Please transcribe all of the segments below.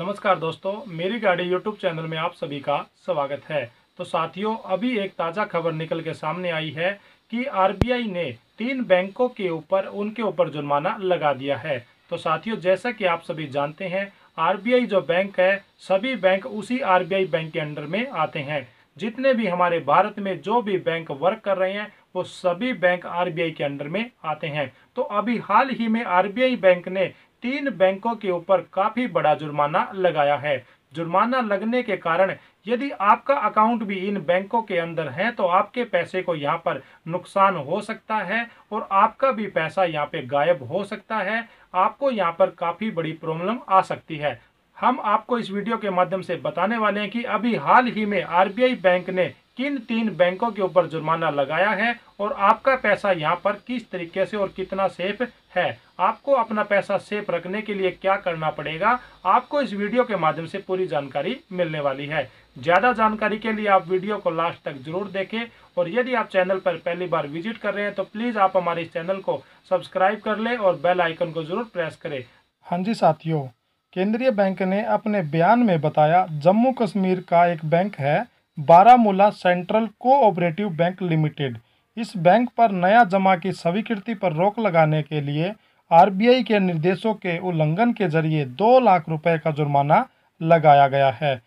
नमस्कार दोस्तों मेरी गाड़ी यूट्यूब चैनल में आप सभी का स्वागत है तो साथियों अभी एक ताज़ा खबर निकल के सामने आई है कि आरबीआई ने तीन बैंकों के ऊपर उनके ऊपर जुर्माना लगा दिया है तो साथियों जैसा कि आप सभी जानते हैं आरबीआई जो बैंक है सभी बैंक उसी आर बैंक के अंडर में आते हैं जितने भी हमारे भारत में जो भी बैंक वर्क कर रहे हैं वो सभी बैंक आरबीआई के अंडर में आते हैं तो अभी हाल ही में आरबीआई बैंक ने तीन बैंकों के ऊपर काफ़ी बड़ा जुर्माना लगाया है जुर्माना लगने के कारण यदि आपका अकाउंट भी इन बैंकों के अंदर है तो आपके पैसे को यहाँ पर नुकसान हो सकता है और आपका भी पैसा यहाँ पे गायब हो सकता है आपको यहाँ पर काफ़ी बड़ी प्रॉब्लम आ सकती है हम आपको इस वीडियो के माध्यम से बताने वाले हैं कि अभी हाल ही में आरबीआई बैंक ने किन तीन बैंकों के ऊपर जुर्माना लगाया है और आपका पैसा यहाँ पर किस तरीके से और कितना सेफ है आपको अपना पैसा सेफ रखने के लिए क्या करना पड़ेगा आपको इस वीडियो के माध्यम से पूरी जानकारी मिलने वाली है ज़्यादा जानकारी के लिए आप वीडियो को लास्ट तक जरूर देखें और यदि आप चैनल पर पहली बार विजिट कर रहे हैं तो प्लीज़ आप हमारे इस चैनल को सब्सक्राइब कर ले और बेल आइकन को जरूर प्रेस करें हाँ जी साथियों केंद्रीय बैंक ने अपने बयान में बताया जम्मू कश्मीर का एक बैंक है Baramulla central cooperative bank limited इस बैंक पर नया जमा की स्वीकृति पर रोक लगाने के लिए आरबीआई के निर्देशों के उल्लंघन के जरिए दो लाख रुपए का जुर्माना लगाया गया है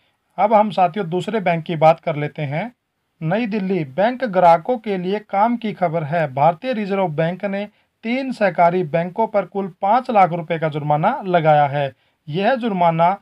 अब हम साथियों दूसरे बैंक की बात कर लेते हैं नई दिल्ली बैंक ग्राहकों के लिए काम की खबर है भारतीय रिजर्व बैंक ने तीन सहकारी बैंकों पर कुल पाँच लाख रुपये का जुर्माना लगाया है यह जुर्माना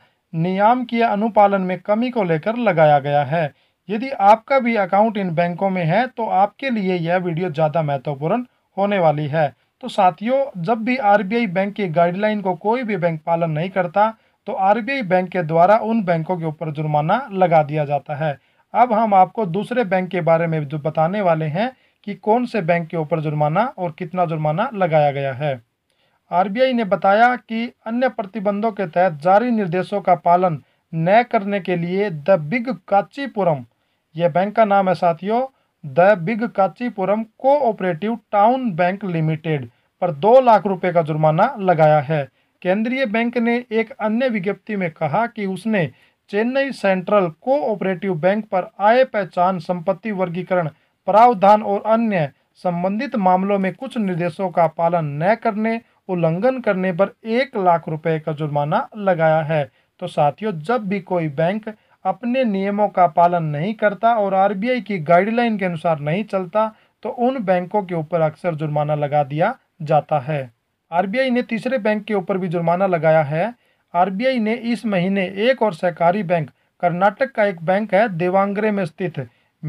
नियाम के अनुपालन में कमी को लेकर लगाया गया है यदि आपका भी अकाउंट इन बैंकों में है तो आपके लिए यह वीडियो ज़्यादा महत्वपूर्ण होने वाली है तो साथियों जब भी आरबीआई बैंक की गाइडलाइन को कोई भी बैंक पालन नहीं करता तो आरबीआई बैंक के द्वारा उन बैंकों के ऊपर जुर्माना लगा दिया जाता है अब हम आपको दूसरे बैंक के बारे में जो बताने वाले हैं कि कौन से बैंक के ऊपर जुर्माना और कितना जुर्माना लगाया गया है आर ने बताया कि अन्य प्रतिबंधों के तहत जारी निर्देशों का पालन न करने के लिए द बिग काचीपुरम यह बैंक का नाम है साथियों the big Kanchipuram cooperative town bank limited पर दो लाख रुपए का जुर्माना लगाया है केंद्रीय बैंक ने एक अन्य विज्ञप्ति में कहा कि उसने चेन्नई सेंट्रल कोऑपरेटिव बैंक पर आय पहचान संपत्ति वर्गीकरण प्रावधान और अन्य संबंधित मामलों में कुछ निर्देशों का पालन न करने उल्लंघन करने पर एक लाख रुपए का जुर्माना लगाया है तो साथियों जब भी कोई बैंक अपने नियमों का पालन नहीं करता और आरबीआई की गाइडलाइन के अनुसार नहीं चलता तो उन बैंकों के ऊपर अक्सर जुर्माना लगा दिया जाता है आरबीआई ने तीसरे बैंक के ऊपर भी जुर्माना लगाया है आरबीआई ने इस महीने एक और सहकारी बैंक कर्नाटक का एक बैंक है देवांग्रे में स्थित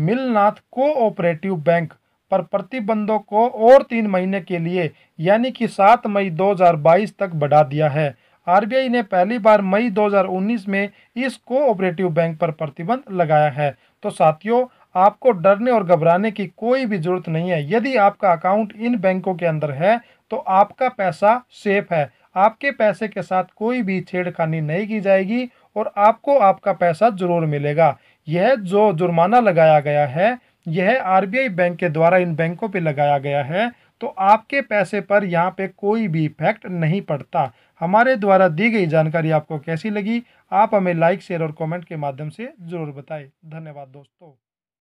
मिलनाथ कोऑपरेटिव बैंक पर प्रतिबंधों को और तीन महीने के लिए यानी कि सात मई 2022 तक बढ़ा दिया है आरबीआई ने पहली बार मई 2019 में इस कोऑपरेटिव बैंक पर प्रतिबंध लगाया है तो साथियों आपको डरने और घबराने की कोई भी जरूरत नहीं है यदि आपका अकाउंट इन बैंकों के अंदर है तो आपका पैसा सेफ है आपके पैसे के साथ कोई भी छेड़खानी नहीं की जाएगी और आपको आपका पैसा जरूर मिलेगा यह जो जुर्माना लगाया गया है यह आरबीआई बैंक के द्वारा इन बैंकों पर लगाया गया है तो आपके पैसे पर यहाँ पे कोई भी इफेक्ट नहीं पड़ता हमारे द्वारा दी गई जानकारी आपको कैसी लगी आप हमें लाइक शेयर और कमेंट के माध्यम से ज़रूर बताएं धन्यवाद दोस्तों